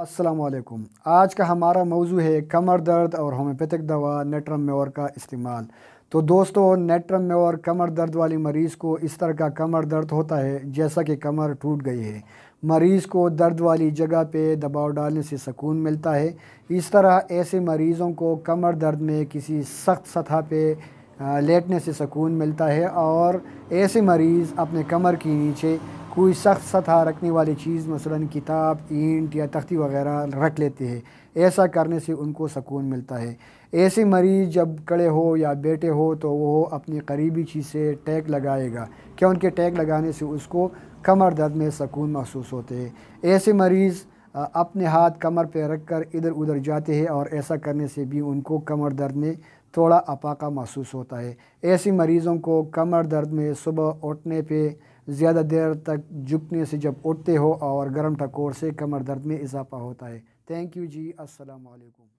असलकुम आज का हमारा मौजू है कमर दर्द और होम्योपैथिक दवा नेट्रम मेवर का इस्तेमाल तो दोस्तों नेट्रम म्योर कमर दर्द वाली मरीज़ को इस तरह का कमर दर्द होता है जैसा कि कमर टूट गई है मरीज़ को दर्द वाली जगह पे दबाव डालने से सुकून मिलता है इस तरह ऐसे मरीज़ों को कमर दर्द में किसी सख्त सतह पे लेटने से सुकून मिलता है और ऐसे मरीज़ अपने कमर के नीचे कोई सख्त सतह रखने वाली चीज़ मसला किताब ईंट या तख्ती वगैरह रख लेते हैं ऐसा करने से उनको सकून मिलता है ऐसे मरीज़ जब कड़े हो या बेटे हो तो वो अपनी करीबी चीज़ से टैग लगाएगा क्या उनके टैग लगाने से उसको कमर दर्द में सकून महसूस होते हैं ऐसे मरीज़ अपने हाथ कमर पर रख कर इधर उधर जाते हैं और ऐसा करने से भी उनको कमर दर्द में थोड़ा अपाका महसूस होता है ऐसे मरीज़ों को कमर दर्द में सुबह उठने पर ज़्यादा देर तक झुकने से जब उठते हो और गर्म टकोर से कमर दर्द में इजाफा होता है थैंक यू जी अस्सलाम वालेकुम